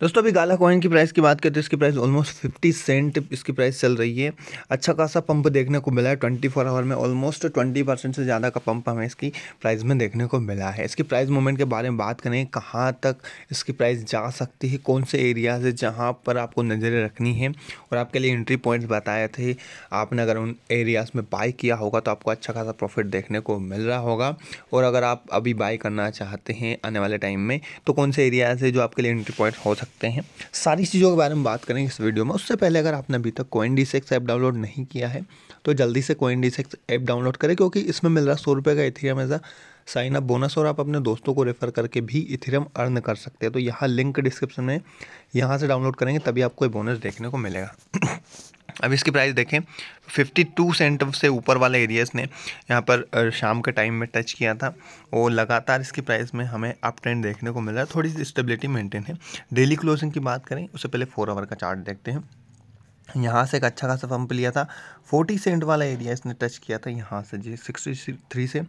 दोस्तों अभी गाला कॉइन की प्राइस की बात करते हैं इसकी प्राइस ऑलमोस्ट फिफ्टी सेंट इसकी प्राइस चल रही है अच्छा खासा पंप देखने को मिला है ट्वेंटी फोर आवर में ऑलमोस्ट ट्वेंटी परसेंट से ज़्यादा का पंप हमें इसकी प्राइस में देखने को मिला है इसकी प्राइस मूवमेंट के बारे में बात करें कहाँ तक इसकी प्राइस जा सकती है कौन से एरियाज है जहाँ पर आपको नज़रें रखनी है और आपके लिए एंट्री पॉइंट्स बताए थे आपने अगर उन एरियाज़ में बाई किया होगा तो आपको अच्छा खासा प्रॉफिट देखने को मिल रहा होगा और अगर आप अभी बाई करना चाहते हैं आने वाले टाइम में तो कौन से एरियाज है जो आपके लिए एंट्री पॉइंट हो सकते सकते हैं सारी चीज़ों के बारे में बात करेंगे इस वीडियो में उससे पहले अगर आपने अभी तक CoinDCX app download नहीं किया है तो जल्दी से CoinDCX app download करें क्योंकि इसमें मिल रहा है सौ रुपये का Ethereum as sign up bonus और आप अपने दोस्तों को रेफ़र करके भी इथेरियम अर्न कर सकते हैं तो यहाँ लिंक डिस्क्रिप्शन में यहाँ से डाउनलोड करेंगे तभी आपको ये बोनस देखने को मिलेगा अब इसकी प्राइस देखें 52 सेंट से ऊपर वाले एरियाज़ ने यहाँ पर शाम के टाइम में टच किया था और लगातार इसकी प्राइस में हमें अप ट्रेंड देखने को मिल रहा है थोड़ी सी स्टेबिलिटी मेंटेन है डेली क्लोजिंग की बात करें उससे पहले फोर आवर का चार्ट देखते हैं यहाँ से एक अच्छा खासा पंप लिया था फोर्टी सेंट वाला एरिया इसने टच किया था यहाँ से जी सिक्सटी थ्री से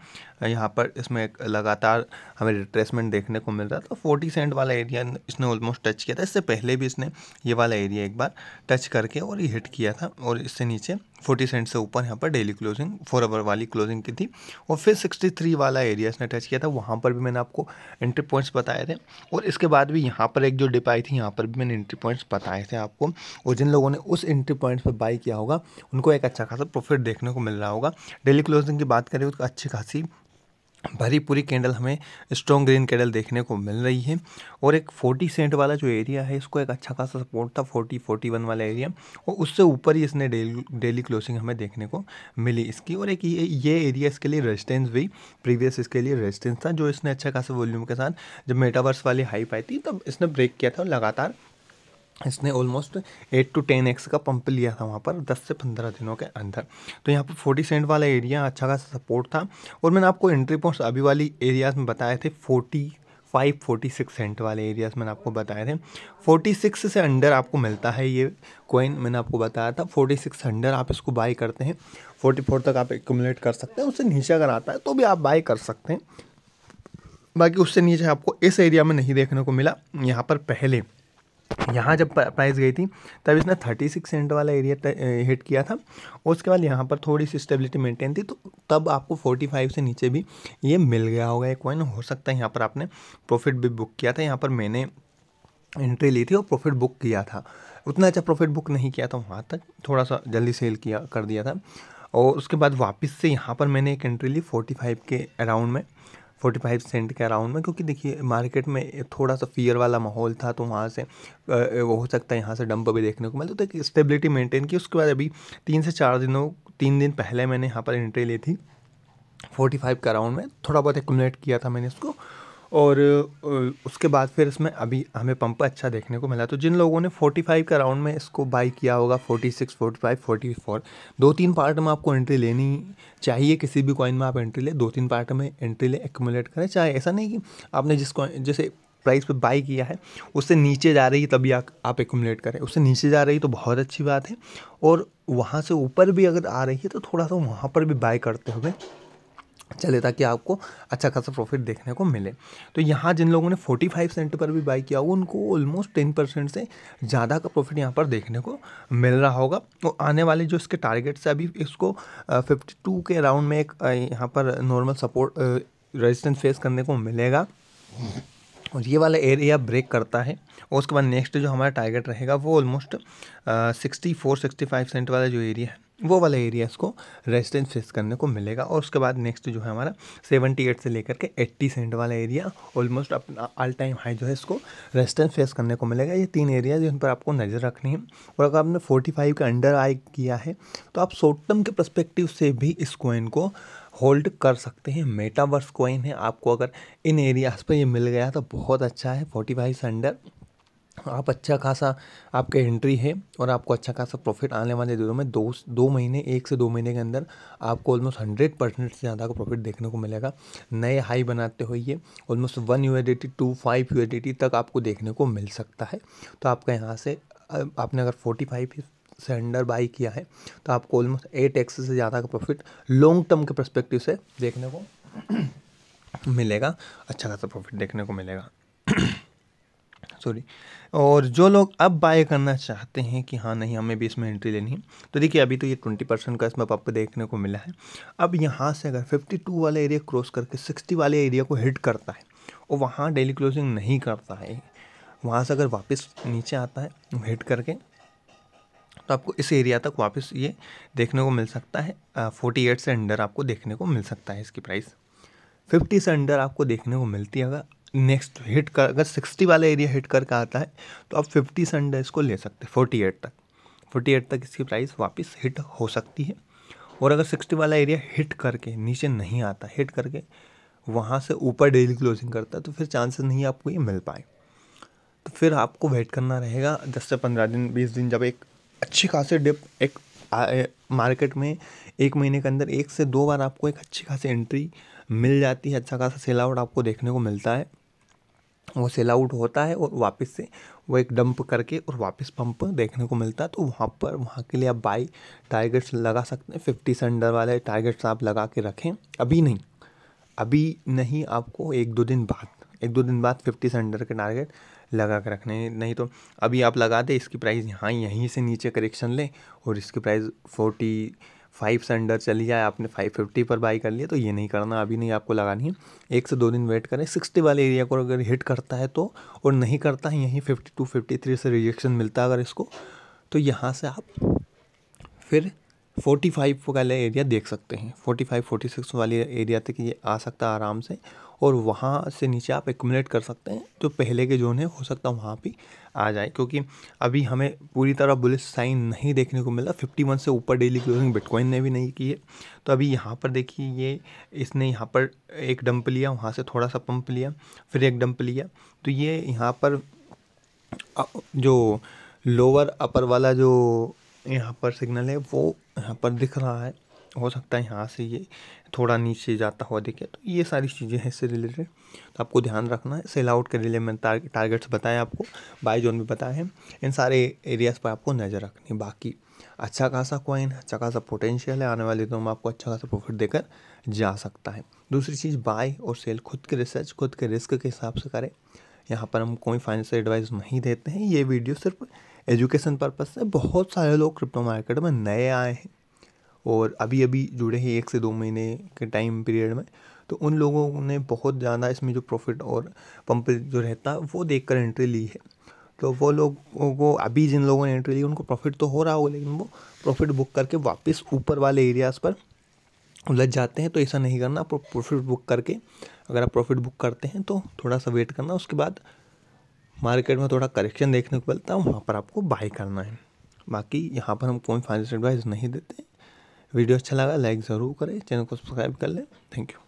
यहाँ पर इसमें एक लगातार हमें रिट्रेसमेंट देखने को मिल रहा था फोर्टी तो सेंट वाला एरिया इसने ऑलमोस्ट टच किया था इससे पहले भी इसने ये वाला एरिया एक बार टच करके और ये हिट किया था और इससे नीचे फोर्टी सेंट से ऊपर यहाँ पर डेली क्लोजिंग फोर आवर वाली क्लोजिंग की थी और फिर सिक्सटी थ्री वाला एरिया इसने टच किया था वहाँ पर भी मैंने आपको एंट्री पॉइंट्स बताए थे और इसके बाद भी यहाँ पर एक जो डिप आई थी यहाँ पर भी मैंने एंट्री पॉइंट्स बताए थे आपको और जिन लोगों ने उस एंट्री पॉइंट्स पर बाई किया होगा उनको एक अच्छा खासा प्रॉफिट देखने को मिल रहा होगा डेली क्लोजिंग की बात करें तो अच्छी खासी भरी पूरी कैंडल हमें स्ट्रॉन्ग ग्रीन कैंडल देखने को मिल रही है और एक 40 सेंट वाला जो एरिया है इसको एक अच्छा खासा सपोर्ट था 40 41 वाला एरिया और उससे ऊपर ही इसने डेली डेली क्लोजिंग हमें देखने को मिली इसकी और एक ये ये एरिया इसके लिए रेजिस्टेंस भी प्रीवियस इसके लिए रेजिस्टेंस था जो इसने अच्छा खासा वॉल्यूम के साथ जब मेटावर्स वाली हाइप आई थी तब इसने ब्रेक किया था और लगातार इसने almost eight to ten X का पंप लिया था वहाँ पर दस से पंद्रह दिनों के अंदर तो यहाँ पर फोर्टी सेंट वाला एरिया अच्छा खासा सपोर्ट था और मैंने आपको एंट्री पॉइंट्स अभी वाली एरियाज़ में बताए थे forty five forty six cent वाले एरियाज मैंने आपको बताए थे फोर्टी सिक्स से अंडर आपको मिलता है ये कोइन मैंने आपको बताया था फोर्टी सिक्स अंडर आप इसको बाई करते हैं फोर्टी फोर तक आप एकट कर सकते हैं उससे नीचे अगर आता है तो भी आप बाई कर सकते हैं बाकी उससे नीचे आपको इस एरिया में नहीं देखने को मिला यहाँ पर पहले यहाँ जब प्राइस गई थी तब इसने 36 सेंट वाला एरिया हिट किया था उसके बाद यहाँ पर थोड़ी सी स्टेबिलिटी मेंटेन थी तो तब आपको 45 से नीचे भी ये मिल गया होगा एक कॉइन हो सकता है यहाँ पर आपने प्रॉफिट भी बुक किया था यहाँ पर मैंने एंट्री ली थी और प्रॉफिट बुक किया था उतना अच्छा प्रॉफिट बुक नहीं किया था वहाँ तक थोड़ा सा जल्दी सेल किया कर दिया था और उसके बाद वापस से यहाँ पर मैंने एक एंट्री ली फाइव के अराउंड में फोर्टी फाइव सेंट के अराउंड में क्योंकि देखिए मार्केट में थोड़ा सा फियर वाला माहौल था तो वहाँ से वो हो सकता है यहाँ से डंप भी देखने को मिले तो एक स्टेबिलिटी मेंटेन की उसके बाद अभी तीन से चार दिनों तीन दिन पहले मैंने यहाँ पर एंट्री ली थी फोर्टी फाइव के अराउंड में थोड़ा बहुत एकमुलेट किया था मैंने उसको और उसके बाद फिर इसमें अभी हमें पंप अच्छा देखने को मिला तो जिन लोगों ने 45 का राउंड में इसको बाई किया होगा 46, 45, 44 दो तीन पार्ट में आपको एंट्री लेनी चाहिए किसी भी कॉइन में आप एंट्री ले दो तीन पार्ट में एंट्री ले एक्यूमुलेट करें चाहे ऐसा नहीं कि आपने जिस कॉइन जैसे प्राइस पे बाई किया है उससे नीचे जा रही है तभी आ, आप एकुमलेट करें उससे नीचे जा रही है तो बहुत अच्छी बात है और वहाँ से ऊपर भी अगर आ रही है तो थोड़ा सा वहाँ पर भी बाई करते हुए चले ताकि आपको अच्छा खासा प्रॉफिट देखने को मिले तो यहाँ जिन लोगों ने 45 सेंट पर भी बाई किया होगा उनको ऑलमोस्ट 10 परसेंट से ज़्यादा का प्रॉफिट यहाँ पर देखने को मिल रहा होगा और तो आने वाले जो इसके टारगेट्स हैं अभी इसको 52 के राउंड में एक यहाँ पर नॉर्मल सपोर्ट रेजिस्टेंस फेस करने को मिलेगा और ये वाला एरिया ब्रेक करता है और उसके बाद नेक्स्ट जो हमारा टारगेट रहेगा वो almost sixty four sixty five cent वाला जो एरिया है वो वाला एरिया इसको रेजिस्टेंस फेस करने को मिलेगा और उसके बाद नेक्स्ट जो है हमारा सेवेंटी एट से लेकर के एट्टी सेंट वाला एरिया ऑलमोस्ट अपना ऑल टाइम हाई जो है इसको रेजिस्टेंस फेस करने को मिलेगा ये तीन एरिया जिन पर आपको नज़र रखनी है और अगर आपने फोर्टी फाइव के अंडर आई किया है तो आप शॉर्ट टर्म के परस्पेक्टिव से भी इस कोइन को होल्ड कर सकते हैं मेटावर्स कोइन है आपको अगर इन एरियाज़ पर ये मिल गया तो बहुत अच्छा है फोर्टी फाइव अंडर आप अच्छा खासा आपके एंट्री है और आपको अच्छा खासा प्रॉफिट आने वाले दिनों में दो दो महीने एक से दो महीने के अंदर आपको ऑलमोस्ट हंड्रेड परसेंट से ज़्यादा का प्रॉफिट देखने को मिलेगा नए हाई बनाते हुए ये ऑलमोस्ट वन यू टू फाइव यू तक आपको देखने को मिल सकता है तो आपका यहाँ से आपने अगर फोर्टी फाइव सरेंडर बाई किया है तो आपको ऑलमोस्ट एट एक्स से ज़्यादा का प्रॉफिट लॉन्ग टर्म के परस्पेक्टिव से देखने को मिलेगा अच्छा खासा प्रॉफिट देखने को मिलेगा सॉरी और जो लोग अब बाय करना चाहते हैं कि हाँ नहीं हमें भी इसमें एंट्री लेनी है तो देखिए अभी तो ये ट्वेंटी परसेंट का इसमें आपको देखने को मिला है अब यहाँ से अगर फिफ्टी टू वाला एरिया क्रॉस करके सिक्सटी वाले एरिया को हिट करता है और वहाँ डेली क्लोजिंग नहीं करता है वहाँ से अगर वापस नीचे आता है हिट करके तो आपको इस एरिया तक वापस ये देखने को मिल सकता है फोर्टी एट से अंडर आपको देखने को मिल सकता है इसकी प्राइस फिफ्टी से अंडर आपको देखने को मिलती है अगर नेक्स्ट हिट कर अगर सिक्सटी वाला एरिया हिट करके आता है तो आप फिफ्टी से अंडर इसको ले सकते हैं फोर्टी एट तक फोर्टी एट तक इसकी प्राइस वापस हिट हो सकती है और अगर सिक्सटी वाला एरिया हिट करके नीचे नहीं आता हिट करके वहाँ से ऊपर डेली क्लोजिंग करता है तो फिर चांसेस नहीं आपको ये मिल पाए तो फिर आपको वेट करना रहेगा दस से पंद्रह दिन बीस दिन जब एक अच्छी खासी डिप एक मार्केट में एक महीने के अंदर एक से दो बार आपको एक अच्छी खासी एंट्री मिल जाती है अच्छा खासा सेल आउट आपको देखने को मिलता है वो सेल आउट होता है और वापस से वो एक डंप करके और वापस पंप देखने को मिलता है तो वहाँ पर वहाँ के लिए आप बाई टारगेट्स लगा सकते हैं फिफ्टी से अंडर वाले टारगेट्स आप लगा के रखें अभी नहीं अभी नहीं आपको एक दो दिन बाद एक दो दिन बाद फिफ्टी से अंडर के टारगेट लगा कर रखने नहीं तो अभी आप लगा दें इसकी प्राइस यहाँ यहीं से नीचे करेक्शन लें और इसकी प्राइस फोर्टी फाइव से अंडर चली जाए आपने फाइव फिफ्टी पर बाई कर लिया तो ये नहीं करना अभी नहीं आपको लगानी है एक से दो दिन वेट करें सिक्सटी वाले एरिया को अगर हिट करता है तो और नहीं करता है यहीं फिफ्टी टू फिफ्टी थ्री से रिजेक्शन मिलता है अगर इसको तो यहाँ से आप फिर फोर्टी फाइव वाला एरिया देख सकते हैं फोर्टी फाइव फोर्टी सिक्स वाले एरिया तक ये आ सकता है आराम से और वहाँ से नीचे आप एकुमुलेट कर सकते हैं जो पहले के जोन है हो सकता है वहाँ भी आ जाए क्योंकि अभी हमें पूरी तरह बुलिस साइन नहीं देखने को मिला फिफ्टी वन से ऊपर डेली क्लोजिंग बिटकॉइन ने भी नहीं की है तो अभी यहाँ पर देखिए ये इसने यहाँ पर एक डंप लिया वहाँ से थोड़ा सा पंप लिया फिर एक डंप लिया तो ये यहाँ पर जो लोअर अपर वाला जो यहाँ पर सिग्नल है वो यहाँ पर दिख रहा है हो सकता है यहाँ से ये थोड़ा नीचे जाता हुआ दिखे तो ये सारी चीज़ें हैं इससे रिलेटेड तो आपको ध्यान रखना है सेल आउट के रिले में टार, टारगेट्स बताएं आपको बाय जोन भी बताए हैं इन सारे एरियाज़ पर आपको नज़र रखनी है बाकी अच्छा खासा कॉइन अच्छा खासा पोटेंशियल है आने वाले दिनों में आपको अच्छा खासा प्रॉफिट देकर जा सकता है दूसरी चीज़ बाय और सेल खुद के रिसर्च खुद के रिस्क के हिसाब से करें यहाँ पर हम कोई फाइनेंशियल एडवाइस नहीं देते हैं ये वीडियो सिर्फ एजुकेशन पर्पज़ से बहुत सारे लोग क्रिप्टो मार्केट में नए आए हैं और अभी अभी जुड़े हैं एक से दो महीने के टाइम पीरियड में तो उन लोगों ने बहुत ज़्यादा इसमें जो प्रॉफिट और पंप जो रहता है वो देख कर एंट्री ली है तो वो लोगों को अभी जिन लोगों ने एंट्री ली उनको प्रॉफिट तो हो रहा होगा लेकिन वो प्रॉफिट बुक करके वापस ऊपर वाले एरियाज़ पर उलझ जाते हैं तो ऐसा नहीं करना प्रॉफिट बुक करके अगर आप प्रॉफिट बुक करते हैं तो थोड़ा सा वेट करना उसके बाद मार्केट में थोड़ा करेक्शन देखने को मिलता है वहाँ पर आपको बाई करना है बाकी यहाँ पर हम कोई फाइनेंशियल एडवाइस नहीं देते वीडियो अच्छा लगा लाइक ज़रूर करें चैनल को सब्सक्राइब कर लें थैंक यू